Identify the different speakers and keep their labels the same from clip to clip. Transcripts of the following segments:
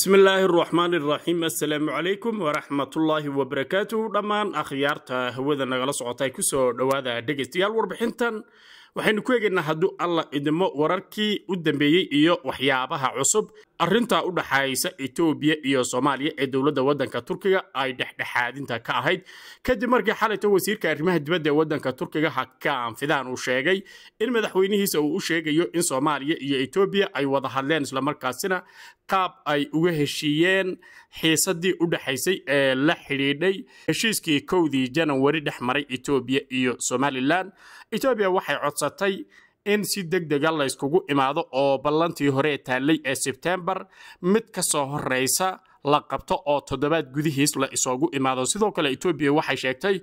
Speaker 1: بسم الله الرحمن الرحيم السلام عليكم ورحمة الله وبركاته دمان أخيارتا هوذا نغلس عطاي كسو دوادا دقستيال وربحنتان waxaynu ku egaynaa hadduu allah idimo wararkii u dambeeyey iyo waxyaabaha cusub arrinta u dhaxaysa etoobiya iyo soomaaliya ee dowladda waddanka turkiga ay dhexdhexaadinta ka ahayd kadib markii xalayta wasiirka arrimaha dibadda ee waddanka turkiga hakaan fidaan uu sheegay in madaxweynihiisa uu u sheegayo in soomaaliya iyo etoobiya ay wada hadleen islamarkaasina qaab ay uga heshiiyeen xiisadii u dhexaysay ee la xidhiidhay heshiiskii kowdii janawari dhex maray etoobiya iyo somalilan etoobiya waxay codsatay in si deg dega layskugu imaado oo ballantii hore taallay ee sebtembar mid ka soo horraysa la qabto oo toddobaad gudihiis la isugu imaado sidoo kale etoobiya waxay sheegtay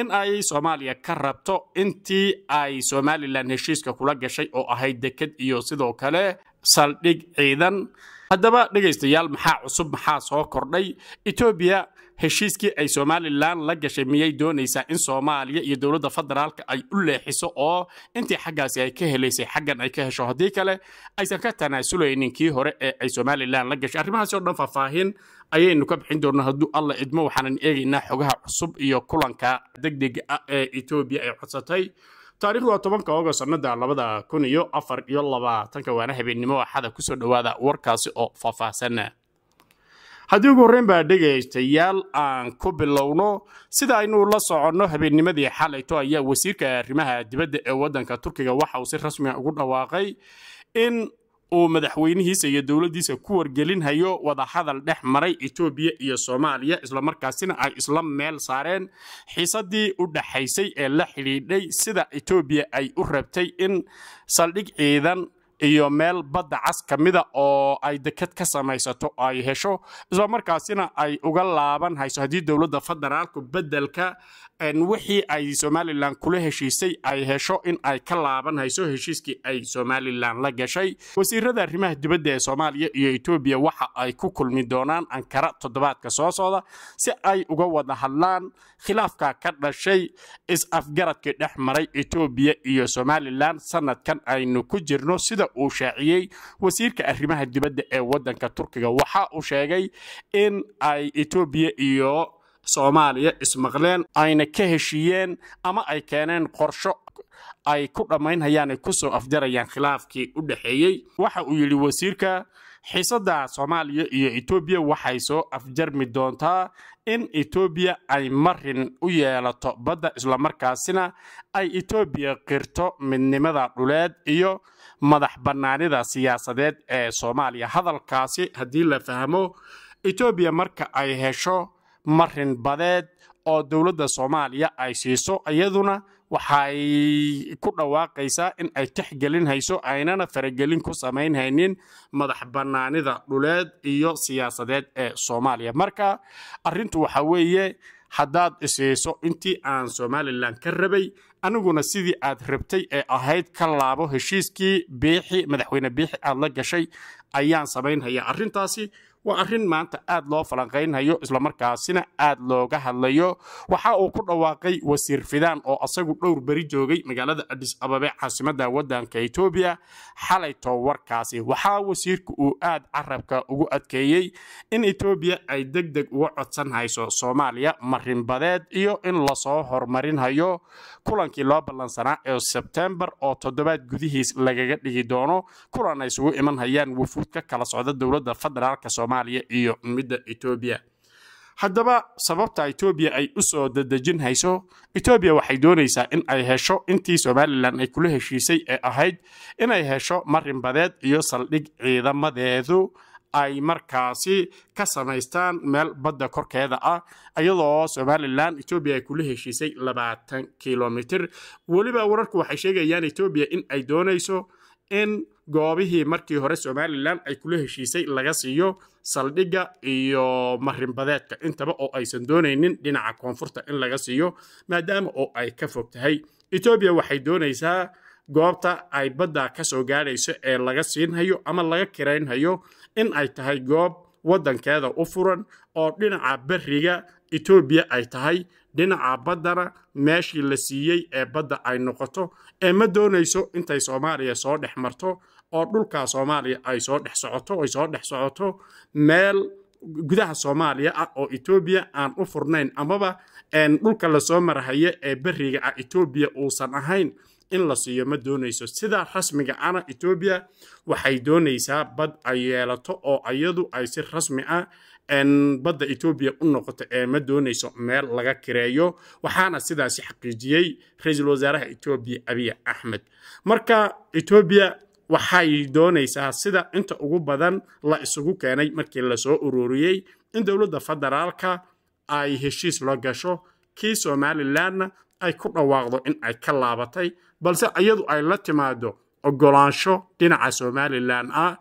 Speaker 1: in ay soomaaliya ka rabto intii ay somalilan heshiiska kula gashay oo ahayd deked iyo sidoo kale saldhig ciidan haddaba dhegaystayaal maxaa cusub maxaa soo kordhay etoobiya heshiiskii ay somalilan la gashay miyay doonaysaa in soomaaliya iyo dowladda federaalk ay u leexiso oo intii xaggaasi ay ka helaysay xaggan ay ka hesho haddii kale aysan ka tanaasuleynin kii hore ee ay somalilan la gashay arrimahaasi oo dhan faahfaahin ayaynu ka bixin doonaa hadduu alla idmo waxaanan eegaynaa xogaha cusub iyo kulanka deg dega ah ee etoobiya ay codsatay taarikhdu waa tobanka agost sannada labada kun iyo afar iyo labaatanka waana habeennimo axada kusoo dhowaada warkaasi oo faahfaahsan haddii ugu horreyn baa dhegaystayaal aan ku bilowno sida aynu la soconno habeennimadii xalayto ayaa wasiirka arrimaha dibadda ee waddanka turkiga waxa uu si rasmiga ah ugu dhawaaqay in uu madaxweynihiisa iyo dowladdiisa ku wargelinhayo wada hadal dhex maray etoobiya iyo soomaaliya isla markaasina ay isla meel saareen xiisadii u dhexaysay ee la xidhiidhay sida etoobiya ay u rabtay in saldhig ciidan iyo meel badda cas ka mida oo ay deked ka samaysato ay hesho isla markaasina ay uga laaban hayso haddii dowladda federaalku bedelka wixii ay somalilan kula heshiisay ay hesho in ay ka laaban hayso heshiiskii ay somalilan la gashay wasiirada arrimaha dibadda ee soomaaliya iyo etoobiya waxa ay ku kulmi doonaan ankara toddobaadka soo socda si ay uga wada hadlaan khilaafka ka dhashay is-afgaradkii dhex maray etoobiya iyo somalilan sanadkan aynu ku jirno sida sida uu shaaciyey wasiirka arrimaha dibadda ee waddanka turkiga waxa uu sheegay in ay etoobiya iyo soomaaliya ismaqleen ayna ka heshiiyeen ama ay keeneen qorsho ay ku dhammaynhayaan ay kusoo afjarayaan khilaafkii u dhexeeyey waxa uu yidhi wasiirka xiisada soomaaliya iyo etoobiya waxay soo afjarmi doontaa in etoobiya ay marin u yeelato badda islamarkaasina ay etoobiya qirto midnimada dhuleed iyo madax bannaanida siyaasadeed ee soomaaliya hadalkaasi haddii la fahmo etoobiya marka ay hesho marin badeed oo dowladda soomaaliya ay siiso iyaduna waxay ku dhawaaqaysaa in ay tixgelin hayso aynana faragelin ku samaynhaynin madax bannaanida dhuleed iyo siyaasadeed ee soomaaliya marka arrintu waxa weeye haddaad isiiso intii aan somalilan ka rabay aniguna sidii aad rabtay ee ahayd ka laabo heshiiskii biixi madaxweyne biixi aad la gashay ayaan samaynhayaa arrintaasi waa arrin maanta aad loo falanqaynhayo islamarkaasina aad looga hadlayo waxa uu ku dhawaaqay wasiir fidaan oo asagu dhowr beri joogay magaalada adis ababe caasimada waddanka etoobiya xalay towarkaasi waxaa wasiirka uu aad carabka ugu adkeeyey in etoobiya ay deg deg uga codsan hayso soomaaliya marinbadeed iyo in lasoo horumarinhayo kulankii loo ballansanaa ee sebteembar oo toddobaad gudihiis lagaga dhigi doono kulan ay isugu imanhayaan wafuud ka kala socda dowladda federaalk somalia soomaaliya iyo midda etoobiya haddaba sababta etoobiya ay u soo dadejin hayso etoobiya waxay doonaysaa in ay hesho intii somalilan ay kula heshiisay ee ahayd inay hesho marinbadeed iyo saldhig ciidamadeedu ay markaasi ka samaystaan meel badda korkeeda ah iyadoo somalilan etoobiya ay kula heshiisay labaatan kilomitir weliba wararku waxay sheegayaan etoobiya in ay doonayso in goobihii markii hore somalilan ay kula heshiisay laga siiyo saldhigga iyo marinbadeedka intaba oo aysan doonaynin dhinaca koonfurta in laga siiyo maadaama oo ay ka fog tahay etoobiya waxay doonaysaa goobta ay badda ka soo gaadhayso ee laga siinhayo ama laga kiraynhayo in ay tahay goob waddankeeda u furan oo dhinaca berriga etoobiya ay tahay dhinaca baddana meeshii la siiyey ee badda ay noqoto ee ma doonayso intay soomaaliya soo dhex marto oo dhulka soomaaliya ay soo dhex socoto ay soo dhex socoto meel gudaha soomaaliya ah oo etoobiya aan u furnayn amaba dhulka lasoo marahaya ee beriga ah etoobiya uusan ahayn in la siiyo ma doonayso sidaa rasmiga ana etoobiya waxay doonaysaa bad ay yeelato oo iyadu ay si rasmi ah badda etoobiya u noqoto ee ma doonayso meel laga kireeyo waxaana sidaasi xaqiijiyey ra-iisul wasaaraha etoobiya abiya axmed marka etoobiya waxay doonaysaa sida inta ugu badan la isugu keenay markii lasoo ururiyey in dowladda federaalka ay heshiis la gasho kii somalilanna ay ku dhawaaqdo in ay ka laabatay balse iyadu ay la timaado ogolaansho dhinaca somalilan ah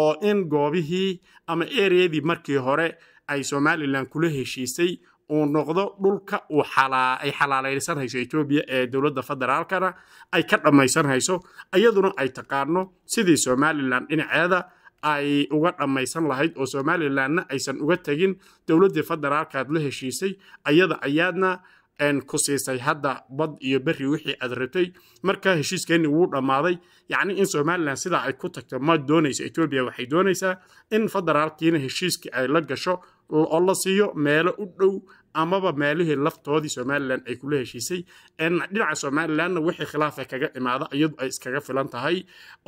Speaker 1: oo in goobihii ama ereyadii markii hore ay somalilan kula heshiisay uu noqdo dhulka ay xalaalaysan hayso etoobiya ee dowladda federaalkana ay ka dhammaysan hayso iyaduna ay taqaano sidii somalilan dhinaceeda ay uga dhammaysan lahayd oo somalilanna aysan uga tegin dowladdii federaalkaad la heshiisay ayada ayaadna ku siisay hadda bad iyo beri wixii aad rabtay markaa heshiiskeeni wuu dhammaaday yacni in somalilan sidaa ay ku tagto ma doonayso etoobiya waxay doonaysaa in federaarkiina heshiiskii ay la gasho oo la siiyo meelo u dhow amaba meelihii laftoodii somalilan ay kula heshiisay dhinaca somalilanna wixii khilaafa kaga imaada iyadu ay iskaga filan tahay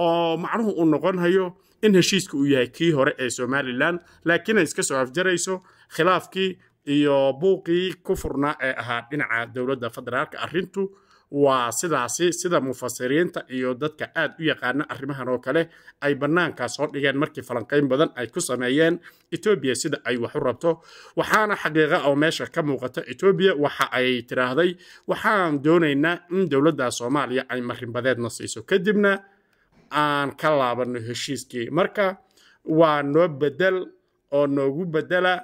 Speaker 1: oo macnuhu uu noqonhayo in heshiiska uu yahay kii hore ee somalilan laakiin ay iska soo afjarayso khilaafkii iyo buuqii ku furnaa ee ahaa dhinaca dowladda federaalka arrintu waa sidaasi sida mufasiriinta iyo dadka aad u yaqaana arrimahan oo kale ay bannaankaa soo dhigeen markii falanqayn badan ay ku sameeyeen etoobiya sida ay wax u rabto waxaana xaqiiqa oo meesha ka muuqata etoobiya waxa ay tidhaahday waxaan doonaynaa in dowladda soomaaliya ay marinbadeedna siiso kadibna aan ka laabanno heshiiskii marka waa noo bedel oo noogu bedela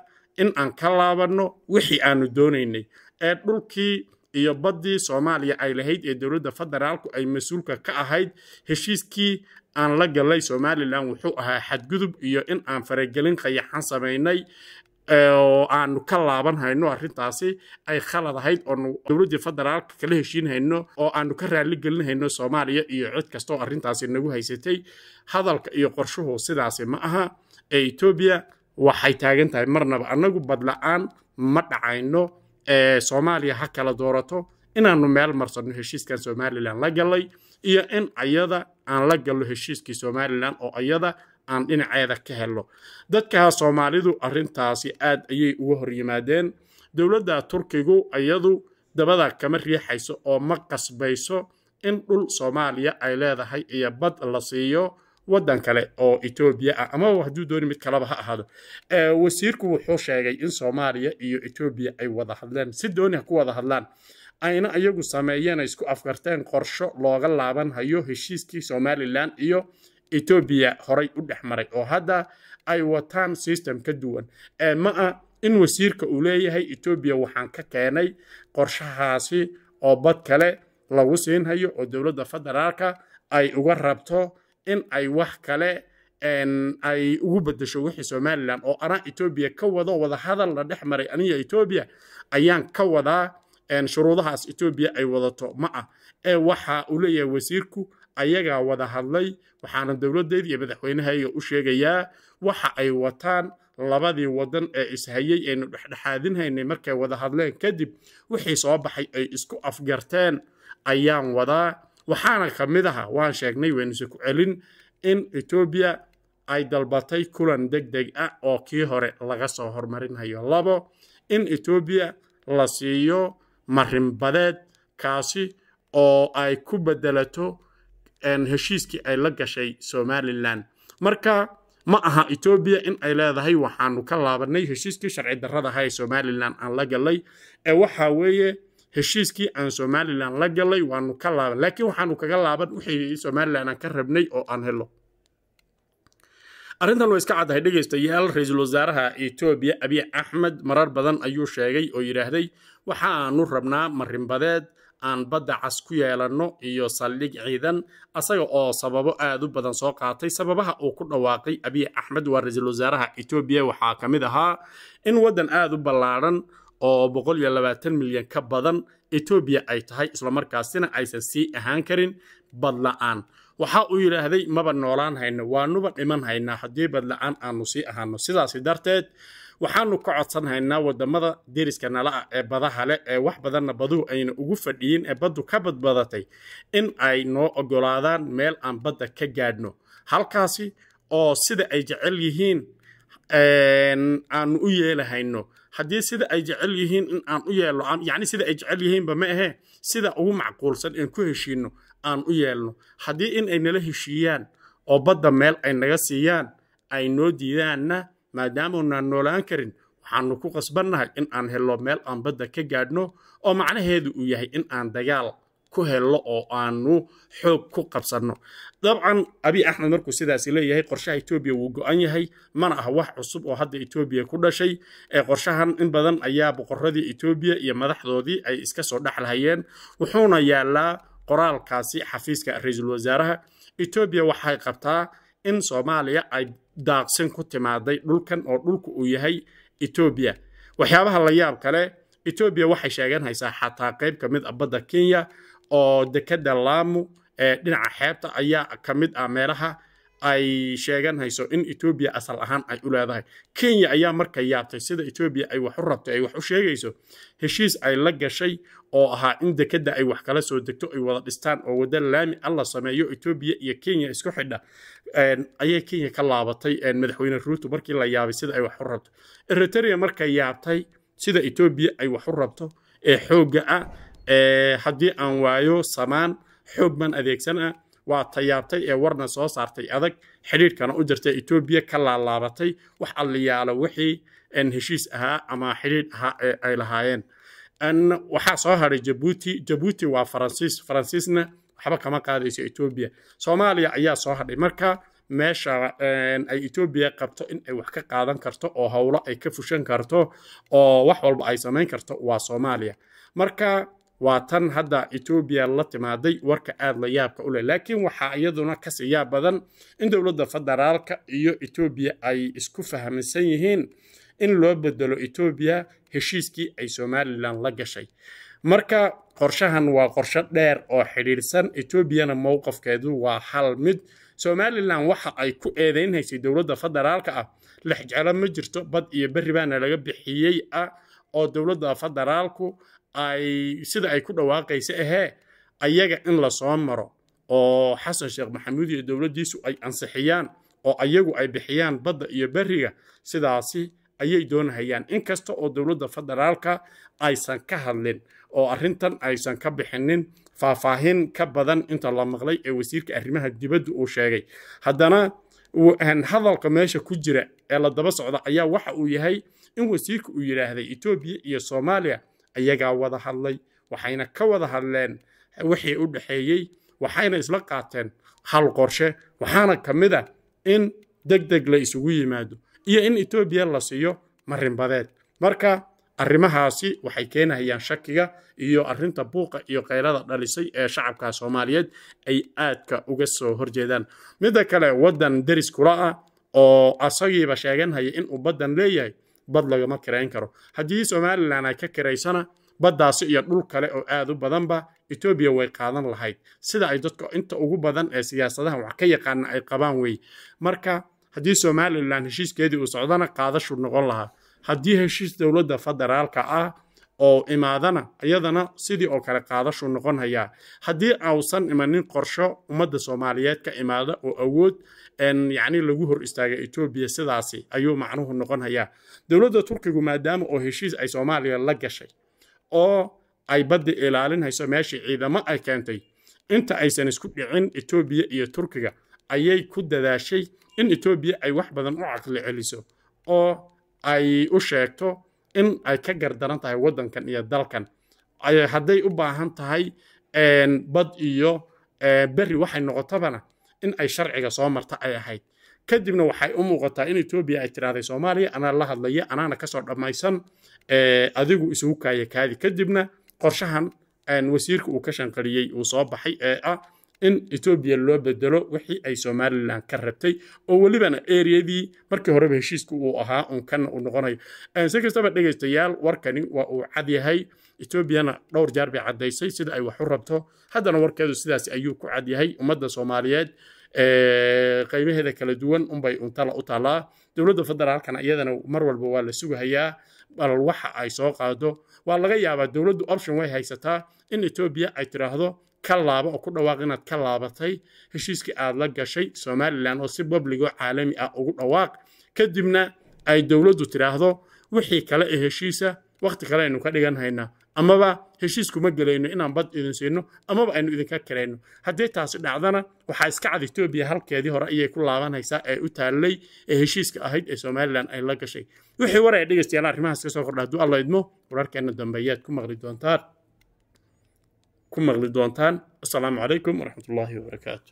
Speaker 1: in aan ka laabanno wixii aanu doonaynay ee dhulkii iyo baddii soomaaliya ay lahayd ee dowladda federaalku ay mas-uulka ka ahayd heshiiskii aan la galay somalilan wuxuu ahaa xadgudub iyo in aan faragelin qayaxan samaynay oo aanu ka laaban hayno arintaasi ay khalad ahayd oonu dowladdii federaalka kala heshiin hayno oo aanu ka raaligelin hayno soomaaliya iyo cid kastoo arrintaasi nagu haysatay hadalka iyo qorshuhu sidaasi ma aha ee etoobiya waxay taagan tahay marnaba annagu badla'aan ma dhacayno soomaaliya ha kala doorato inaannu meel marsanno heshiiskan somalilan la gallay iyo in ayada aan la gallo heshiiskii somalilan oo ayada aan dhinaceeda ka helno dadkaha soomaalidu arrintaasi aad ayay uga hor yimaadeen dowladda turkigu ayadu dabada kama riixayso oo ma qasbayso in dhul soomaaliya ay leedahay iyo bad la siiyo waddan kale oo etoobiya ah amaba hadduu dooni mid kaleba ha ahaado wasiirku wuxuu sheegay in soomaaliya iyo etoobiya ay wada hadleen si dooni ha ku wada hadlaan ayna iyagu sameeyeen isku afgarteen qorsho looga laabanhayo heshiiskii somalilan iyo etoobiya horay u dhex maray oo hadda ay wataan system ka duwan ma-a in wasiirka uu leeyahay etoobiya waxaan ka keenay qorshahaasi oo bad kale lagu siinhayo oo dowladda federaalka ay uga rabto in ay wax kale ay ugu bedasho wixii somalilan oo anaa etoobiya ka wado wada hadal la dhex maray aniga etoobiya ayaan ka wadaa shuruudahaas etoobiya ay wadato ma ah ee waxa uu leeyahay wasiirku ayagaa wada hadlay waxaana dowladdeed iyo madaxweynahayga u sheegayaa waxa ay wataan labadii waddan ee ishayay aynu dhexdhexaadinhaynay markay wada hadleen kadib wixii soo baxay ay isku afgarteen ayaan wadaa waxaana ka mid aha waan sheegnay weynisu ku celin in etoobiya ay dalbatay kulan deg deg ah oo kii hore laga soo hormarinayo labo in etoobiya la siiyo marinbadeed kaasi oo ay ku bedelato heshiiskii ay la gashay somalilan marka ma aha etoobiya in ay leedahay waxaanu ka laabanay heshiiskii sharci darrada aha ee somalilan aan la galay ee waxaa weeye heshiiskii aan somalilan la galay waanu ka laaban laakiin waxaanu kaga laaban wixii somalilan aan ka rabnay oo aan helo arrintan way iska caddahay dhegaystayaal ra-iisul wasaaraha etoobiya abiy axmed marar badan ayuu sheegay oo yidhaahday waxaanu rabnaa marinbadeed aan badda cas ku yeelanno iyo saldhig ciidan asaga oo sababo aad u badan soo qaatay sababaha uu ku dhawaaqay abiy axmed waa ra-iisul wasaaraha etoobiya waxaa ka mid ahaa in waddan aad u ballaadhan oo boqol iyo labaatan milyan ka badan etoobiya ay tahay islamarkaasina aysan sii ahaan karin badla'aan waxa uu yidhaahday maba noolaan hayno waanuba dhiman haynaa haddii badla'aan aanu sii ahaano sidaasi darteed waxaanu ka codsan haynaa wadamada deriska nala ah ee badaha leh ee wax badanna baduhu ayna ugu fadhiyin ee baddu ka badbadatay in ay noo ogolaadaan meel aan badda ka gaadhno halkaasi oo sida ay jecel yihiin aanu u yeelahayno haddii sida ay jecel yihiin in aan u yeelno yacni sida ay jecel yihiinba ma ahee sida ugu macquulsan aan ku heshiinno aan u yeelno haddii in ay nala heshiiyaan oo badda meel ay naga siiyaan ay noo diidaanna maadaamunaan noolaan karin waxaannu ku qasbannahay in aan helno meel aan badda ka gaadhno oo macnaheedu uu yahay in aan dagaal ku hello oo aanu xoog ku qabsanno dabcan abiy axmed markuu sidaas leeyahay qorshaha etoobiya wuu go'an yahay mana aha wax cusub oo hadda etoobiya ku dhashay ee qorshahan in badan ayaa boqoradii etoobiya iyo madaxdoodii ay iska soo dhex wuxuuna yaalaa qoraalkaasi xafiiska ra-iisul wasaaraha etoobiya waxay qabtaa in soomaaliya ay daaqsin ku timaaday dhulkan oo dhulka uu yahay etoobiya waxyaabaha la yaab kale etoobiya waxay sheegan xataa qayb ka mid a ah badda kenya oo dekeda laamu ee dhinaca xeebta ayaa ka mid ah meelaha ay sheeganhayso in etoobiya asal ahaan ay u leedahay kenya ayaa marka yaabtay sida etoobiya ay wax u rabtay ay wax u sheegayso heshiis ay la gashay oo ahaa in dekeda ay wax kala soo degto ay wada dhistaan oo wadda laami alla ah sameeyo etoobiya iyo kenya isku xidha ayay kenya ka laabatay madaxweyne ruuto markii la yaabay sida ay wax u rabto eriteria markay yaabtay sida etoobiya ay wax u rabto ee xoogga ah Eh, haddii aan waayo samaan xoogman adeegsana waa tayaabtay ee warna soo saartay adag xidhiirkana u jirta etoobiya ka laalaabatay wax alliyaalo wixii heshiis ahaa ama xidhiidh ahaa ee ay lahaayeen waxaa soo hadhay jabuuti jabuuti waa faransiis faransiisna waxba kama qaadayso etoobiya soomaaliya ayaa soo hadhay marka meesha ay etoobiya qabto in ay wax ka qaadan karto oo howlo ay ka fushan karto oo wax walba ay samayn karto waa soomaaliya marka waa tan hadda etoobiya la timaaday warka aad la yaabka u leh laakiin waxaa iyaduna kasii yaab badan in dowladda federaalka iyo etoobiya ay isku fahmsan yihiin in loo bedelo etoobiya heshiiskii ay somalilan la gashay marka qorshahan waa qorsho dheer oo xidhiirsan etoobiyana mowqafkeedu waa hal mid somalilan waxa ay ku eedaynhaysay dowladda federaalka ah lexjeclo ma jirto bad iyo berri baana laga bixiyey ah oo dowladda federaalku ay sida ay ku dhawaaqaysa ahee ayaga in la soo maro oo xasan sheekh maxamuud iyo dowladdiisu ay ansixiyaan oo ayagu ay bixiyaan badda iyo beriga sidaasi ayay doonahayaan inkasta oo dowladda federaalka aysan ka hadlin oo arrintan aysan ka bixinin faahfaahin ka badan inta la maqlay ee wasiirka arrimaha dibadda uu sheegay haddana eh, hadalka meesha ku jira ee la daba socda ayaa waxa uu yahay in wasiirka uu yidhaahday etoobiya iyo soomaaliya ayagaa wada hadlay waxayna ka wada hadleen wixii u dhexeeyey waxayna isla qaateen hal qorshe waxaana ka mid a ah in deg deg la isugu yimaado iyo in etoobiya la siiyo marinbadeed marka arrimahaasi waxay keenahayaan shakiga iyo arrinta buuqa iyo qaylada dhalisay ee shacabka soomaaliyeed ay aadka uga soo horjeedaan midda kale waddan deris kula ah oo asagiiba sheeganhaya in uu baddan leeyahay bad lagama kirayn karo haddii somalilan ay ka karaysana baddaasi iyo dhul kale oo aad u badanba etoobiya way qaadan lahayd sida ay dadka inta ugu badan ee siyaasadaha wax ka yaqaana ay qabaan wey marka haddii somalilan heshiiskeedii uu socdana qaadashu noqon lahaa haddii heshiis dowladda federaalka ah oo imaadana iyadana sidii oo kale qaadashu noqon hayaa haddii ausan imanin qorsho ummadda soomaaliyeed ka imaada oo awood yacni lagu hor istaaga etoobiya sidaasi ayuu macnuhu noqon hayaa dowladda turkigu maadaama oo heshiis ay soomaaliya la gashay oo ay baddi ilaalinhayso meeshii ciidamo ay keentay inta aysan isku dhicin etoobiya iyo turkiga ayay ku dadaashay in etoobiya ay wax badan u caqli celiso oo ay u sheegto in ay ka gardaran tahay waddankan iyo dalkan ay hadday u baahan tahay bad iyo eh, berri waxay noqotabana in ay sharciga soo marta ay ahayd kadibna waxay u muuqataa in etoobiya ay tirahday soomaaliya anaa la hadlaya anaana kasoo dhammaysan eh, adigu isugu kaaya kaadi kadibna qorshahan wasiirka uu ka shanqariyey uu soo baxay ee ah in etoobiya loo bedelo wixii ay somalilan ka rabtay oo welibana ereyadii markii horeba heshiiska uu ahaa uun uu noqonayo si kastaba dhegaystayaal warkani waa uu cadyahay etoobiyana dhowr jaar bay caddaysay sida ay wax u rabto haddana warkeedu sidaas ayuu ku cadyahay ummadda soomaaliyeed qaybaheeda kala duwan unbay untala u taalaa dowladda federaalkana iyadana mar walba waa la sugahayaa bal waxa ay soo qaado waa laga yaabaa dowladdu option way haysataa in etoobiya ay tidhaahdo ka laaba oo ku dhawaaq inaad ka laabatay heshiiskii aad la gashay somalilan oo si babligoo caalami ah ugu dhawaaq kadibna ay dowladdu tidhaahdo wixii kale ee heshiisa wakhti kale aynu ka dhigan haynaa amaba heshiiskuma gelayno inaan bad idin siino amaba aynu idinka kalayno haddii taasi dhacdana waxaa iska cad etoobiya halkeedii hore ayay ku laabanaysaa ee u taallay ee heshiiska ahayd ee somalilan ay la gashay wixii war ay dhegaystayaal arrimahaas ka kordha hadduu alla wararkeenna dambeeyaad ku maqli doontaan ku maqli doontaan asalaamu calaykum waraxmatullaahi wabarakaatu